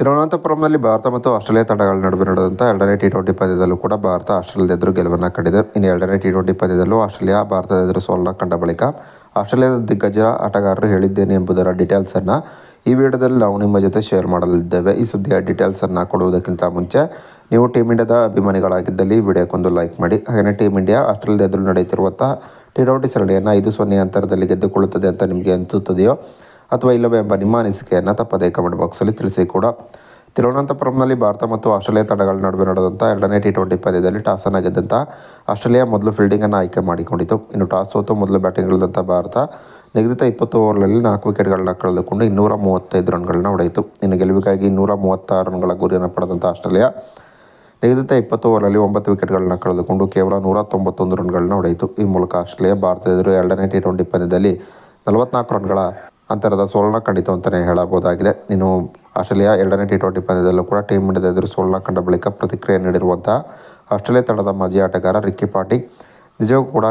ತಿರುವನಂತಪುರಂನಲ್ಲಿ ಭಾರತ ಮತ್ತು ಆಸ್ಟ್ರೇಲಿಯಾ ತಂಡಗಳ ನಡುವೆ ನಡೆದಂಥ ಎರಡನೇ ಟಿ ಟ್ವೆಂಟಿ ಪಂದ್ಯದಲ್ಲೂ ಕೂಡ ಭಾರತ ಆಸ್ಟ್ರೇಲಿಯಾದ ಎದುರು ಗೆಲುವನ್ನು ಕಂಡಿದೆ ಇನ್ನು ಎರಡನೇ ಟಿ ಟ್ವೆಂಟಿ ಪಂದ್ಯದಲ್ಲೂ ಆಸ್ಟ್ರೇಲಿಯಾ ಭಾರತದ ಎದುರು ಸೋಲನ್ನ ಕಂಡ ಬಳಿಕ ಆಸ್ಟ್ರೇಲಿಯಾದ ದಿಗ್ಗಜ ಆಟಗಾರರು ಹೇಳಿದ್ದೇನೆ ಎಂಬುದರ ಡೀಟೇಲ್ಸನ್ನು ಈ ವಿಡಿಯೋದಲ್ಲಿ ನಾವು ನಿಮ್ಮ ಜೊತೆ ಶೇರ್ ಮಾಡಲಿದ್ದೇವೆ ಈ ಸುದ್ದಿಯ ಡೀಟೇಲ್ಸನ್ನು ಕೊಡುವುದಕ್ಕಿಂತ ಮುಂಚೆ ನೀವು ಟೀಮ್ ಇಂಡಿಯಾದ ಅಭಿಮಾನಿಗಳಾಗಿದ್ದಲ್ಲಿ ವಿಡಿಯೋಕ್ಕೊಂದು ಲೈಕ್ ಮಾಡಿ ಹಾಗೆಯೇ ಟೀಮ್ ಇಂಡಿಯಾ ಆಸ್ಟ್ರೇಲಿಯಾ ಎದುರು ನಡೆಯುತ್ತಿರುವಂಥ ಟಿ ಟ್ವೆಂಟಿ ಸರಣಿಯನ್ನು ಐದು ಸೊನ್ನೆ ಅಂತರದಲ್ಲಿ ಗೆದ್ದುಕೊಳ್ಳುತ್ತದೆ ಅಂತ ನಿಮಗೆ ಅನಿಸುತ್ತದೆಯೋ ಅಥವಾ ಇಲ್ಲವೇ ಎಂಬ ನಿಮ್ಮ ಅನಿಸಿಕೆಯನ್ನು ತಪ್ಪದೇ ಕಮೆಂಟ್ ಬಾಕ್ಸಲ್ಲಿ ತಿಳಿಸಿ ಕೂಡ ತಿರುವನಂತಪುರಂನಲ್ಲಿ ಭಾರತ ಮತ್ತು ಆಸ್ಟ್ರೇಲಿಯಾ ತಂಡಗಳ ನಡುವೆ ನಡೆದಂಥ ಎರಡನೇ ಟಿ ಟ್ವೆಂಟಿ ಪಂದ್ಯದಲ್ಲಿ ಟಾಸನ್ನು ಗೆದ್ದಂಥ ಆಸ್ಟ್ರೇಲಿಯಾ ಮೊದಲು ಫೀಲ್ಡಿಂಗನ್ನು ಆಯ್ಕೆ ಮಾಡಿಕೊಂಡಿತು ಇನ್ನು ಟಾಸ್ ಸೋತು ಮೊದಲು ಬ್ಯಾಟಿಂಗ್ ಇಳಿದಂಥ ಭಾರತ ನಿಗದಿತ ಇಪ್ಪತ್ತು ಓವರ್ಗಳಲ್ಲಿ ನಾಲ್ಕು ವಿಕೆಟ್ಗಳನ್ನ ಕಳೆದುಕೊಂಡು ಇನ್ನೂರ ಮೂವತ್ತೈದು ರನ್ಗಳನ್ನ ಹೊಡೆಯಿತು ಇನ್ನು ಗೆಲುವಿಗಾಗಿ ಇನ್ನೂರ ಮೂವತ್ತಾರು ರನ್ಗಳ ಗುರಿಯನ್ನು ಪಡೆದಂಥ ಆಸ್ಟ್ರೇಲಿಯಾ ನಿಗದಿತ ಇಪ್ಪತ್ತು ಓವರ್ನಲ್ಲಿ ಒಂಬತ್ತು ವಿಕೆಟ್ಗಳನ್ನ ಕಳೆದುಕೊಂಡು ಕೇವಲ ನೂರ ತೊಂಬತ್ತೊಂದು ರನ್ಗಳನ್ನ ಹೊಡೆಯಿತು ಈ ಮೂಲಕ ಆಸ್ಟ್ರೇಲಿಯಾ ಭಾರತ ಎದುರು ಎರಡನೇ ಟಿ ಟ್ವೆಂಟಿ ಪಂದ್ಯದಲ್ಲಿ ನಲವತ್ನಾಲ್ಕು ರನ್ಗಳ ಅಂತರದ ಸೋಲನ್ನ ಕಂಡಿತು ಖಂಡಿತ ಅಂತಲೇ ಹೇಳಬಹುದಾಗಿದೆ ಇನ್ನು ಆಸ್ಟ್ರೇಲಿಯಾ ಎರಡನೇ ಟಿ ಟ್ವೆಂಟಿ ಪಂದ್ಯದಲ್ಲೂ ಕೂಡ ಟೀಮ್ ಇಂಡಿಯಾದ ಎದುರು ಸೋಲನ್ನ ಕಂಡ ಬಳಿಕ ಪ್ರತಿಕ್ರಿಯೆ ನೀಡಿರುವಂತಹ ಆಸ್ಟ್ರೇಲಿಯಾ ತಂಡದ ಮಾಜಿ ಆಟಗಾರ ರಿಕ್ಕಿ ಪಾಟಿ ನಿಜವೂ ಕೂಡ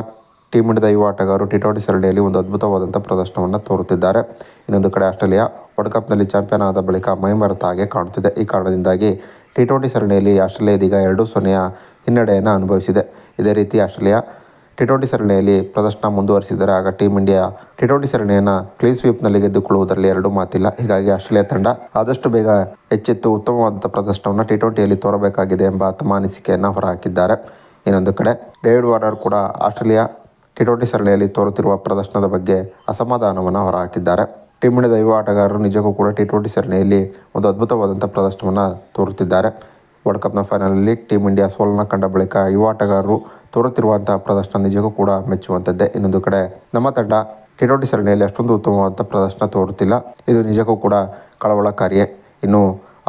ಟೀಮ್ ಇಂಡಿಯಾದ ಯುವ ಆಟಗಾರರು ಟಿ ಟ್ವೆಂಟಿ ಸರಣಿಯಲ್ಲಿ ಒಂದು ಅದ್ಭುತವಾದಂಥ ಪ್ರದರ್ಶನವನ್ನು ತೋರುತ್ತಿದ್ದಾರೆ ಇನ್ನೊಂದು ಕಡೆ ಆಸ್ಟ್ರೇಲಿಯಾ ವರ್ಲ್ಡ್ ಕಪ್ನಲ್ಲಿ ಚಾಂಪಿಯನ್ ಆದ ಬಳಿಕ ಮೈಮರೆತ ಹಾಗೆ ಕಾಣುತ್ತಿದೆ ಈ ಕಾರಣದಿಂದಾಗಿ ಟಿ ಟ್ವೆಂಟಿ ಸರಣಿಯಲ್ಲಿ ಆಸ್ಟ್ರೇಲಿಯಾ ಇದೀಗ ಎರಡು ಸೊನೆಯ ಹಿನ್ನಡೆಯನ್ನು ಅನುಭವಿಸಿದೆ ಇದೇ ರೀತಿ ಆಸ್ಟ್ರೇಲಿಯಾ ಟಿ ಟ್ವೆಂಟಿ ಸರಣಿಯಲ್ಲಿ ಪ್ರದರ್ಶನ ಮುಂದುವರಿಸಿದರೆ ಆಗ ಟೀಂ ಇಂಡಿಯಾ ಟಿ ಟ್ವೆಂಟಿ ಸರಣಿಯನ್ನು ಕ್ಲೀನ್ ಸ್ವೀಪ್ನಲ್ಲಿ ಗೆದ್ದುಕೊಳ್ಳುವುದರಲ್ಲಿ ಎರಡು ಮಾತಿಲ್ಲ ಹೀಗಾಗಿ ಆಸ್ಟ್ರೇಲಿಯಾ ತಂಡ ಆದಷ್ಟು ಬೇಗ ಹೆಚ್ಚೆತ್ತು ಉತ್ತಮವಾದಂಥ ಪ್ರದರ್ಶನವನ್ನು ಟಿ ಟ್ವೆಂಟಿಯಲ್ಲಿ ತೋರಬೇಕಾಗಿದೆ ಎಂಬ ತಮ್ಮ ಹೊರಹಾಕಿದ್ದಾರೆ ಇನ್ನೊಂದು ಕಡೆ ಡೇವಿಡ್ ವಾರ್ನರ್ ಕೂಡ ಆಸ್ಟ್ರೇಲಿಯಾ ಟಿ ಟ್ವೆಂಟಿ ಸರಣಿಯಲ್ಲಿ ತೋರುತ್ತಿರುವ ಪ್ರದರ್ಶನದ ಬಗ್ಗೆ ಅಸಮಾಧಾನವನ್ನು ಹೊರಹಾಕಿದ್ದಾರೆ ಟೀಮ್ ಇಂಡಿಯಾದ ಯುವ ಆಟಗಾರರು ನಿಜಕ್ಕೂ ಕೂಡ ಟಿ ಟ್ವೆಂಟಿ ಸರಣಿಯಲ್ಲಿ ಒಂದು ಅದ್ಭುತವಾದಂಥ ಪ್ರದರ್ಶನವನ್ನು ತೋರುತ್ತಿದ್ದಾರೆ ವರ್ಲ್ಡ್ ಕಪ್ನ ಫೈನಲಲ್ಲಿ ಟೀಮ್ ಇಂಡಿಯಾ ಸೋಲನ್ನ ಕಂಡ ಬಳಿಕ ಯುವ ಆಟಗಾರರು ತೋರುತ್ತಿರುವಂತಹ ಪ್ರದರ್ಶನ ನಿಜಕ್ಕೂ ಕೂಡ ಮೆಚ್ಚುವಂಥದ್ದೇ ಇನ್ನೊಂದು ಕಡೆ ನಮ್ಮ ತಂಡ ಟಿ ಟ್ವೆಂಟಿ ಸರಣಿಯಲ್ಲಿ ಅಷ್ಟೊಂದು ಉತ್ತಮವಾದ ಪ್ರದರ್ಶನ ತೋರುತ್ತಿಲ್ಲ ಇದು ನಿಜಕ್ಕೂ ಕೂಡ ಕಳವಳಕಾರಿಯೇ ಇನ್ನು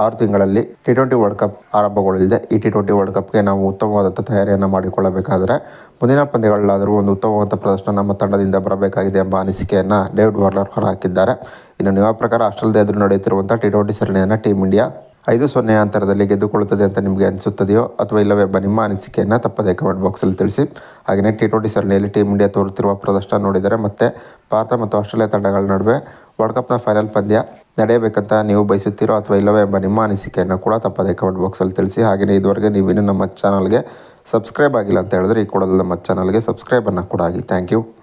ಆರು ತಿಂಗಳಲ್ಲಿ ಟಿ ಟ್ವೆಂಟಿ ವರ್ಲ್ಡ್ ಕಪ್ ಆರಂಭಗೊಳ್ಳಲಿದೆ ಈ ಟಿ ಟ್ವೆಂಟಿ ವರ್ಲ್ಡ್ ಕಪ್ಗೆ ನಾವು ಉತ್ತಮವಾದಂಥ ತಯಾರಿಯನ್ನು ಮಾಡಿಕೊಳ್ಳಬೇಕಾದರೆ ಮುಂದಿನ ಪಂದ್ಯಗಳಲ್ಲಾದರೂ ಒಂದು ಉತ್ತಮವಾದ ಪ್ರದರ್ಶನ ನಮ್ಮ ತಂಡದಿಂದ ಬರಬೇಕಾಗಿದೆ ಎಂಬ ಅನಿಸಿಕೆಯನ್ನು ಡೇವಿಡ್ ವಾರ್ನರ್ ಹೊರಹಾಕಿದ್ದಾರೆ ಇನ್ನು ನಿಮ್ಮ ಪ್ರಕಾರ ಅಷ್ಟಲ್ಲದೆ ಎದುರು ನಡೆಯುತ್ತಿರುವಂಥ ಟಿ ಟ್ವೆಂಟಿ ಸರಣಿಯನ್ನು ಟೀಮ್ ಇಂಡಿಯಾ ಐದು ಸೊನ್ನೆ ಅಂತರದಲ್ಲಿ ಗೆದ್ದುಕೊಳ್ಳುತ್ತದೆ ಅಂತ ನಿಮಗೆ ಅನಿಸುತ್ತದೆಯೋ ಅಥವಾ ಇಲ್ಲವೇ ಎಂಬ ನಿಮ್ಮ ಅನಿಸಿಕೆಯನ್ನು ತಪ್ಪದೇ ಕಮೆಂಟ್ ಬಾಕ್ಸಲ್ಲಿ ತಿಳಿಸಿ ಹಾಗೆಯೇ ಟಿ ಟ್ವೆಂಟಿ ಸರಣಿಯಲ್ಲಿ ಟೀಮ್ ಇಂಡಿಯಾ ತೋರುತ್ತಿರುವ ಪ್ರದರ್ಶನ ನೋಡಿದರೆ ಮತ್ತೆ ಭಾರತ ಮತ್ತು ಆಸ್ಟ್ರೇಲಿಯಾ ತಂಡಗಳ ನಡುವೆ ವರ್ಲ್ಡ್ ಕಪ್ನ ಫೈನಲ್ ಪಂದ್ಯ ನಡೆಯಬೇಕಂತ ನೀವು ಬಯಸುತ್ತೀರೋ ಅಥವಾ ಇಲ್ಲವೇ ಎಂಬ ನಿಮ್ಮ ಅನಿಸಿಕೆಯನ್ನು ಕೂಡ ತಪ್ಪದೇ ಕಮೆಂಟ್ ಬಾಕ್ಸಲ್ಲಿ ತಿಳಿಸಿ ಹಾಗೆಯೇ ಇದುವರೆಗೆ ನೀವಿನ್ನೂ ನಮ್ಮ ಚಾನಲ್ಗೆ ಸಬ್ಸ್ಕ್ರೈಬ್ ಆಗಿಲ್ಲ ಅಂತ ಹೇಳಿದ್ರೆ ಈ ಕೂಡ ನಮ್ಮ ಚಾನಲ್ಗೆ ಸಬ್ಸ್ಕ್ರೈಬನ್ನು ಕೂಡ ಆಗಿ ಥ್ಯಾಂಕ್ ಯು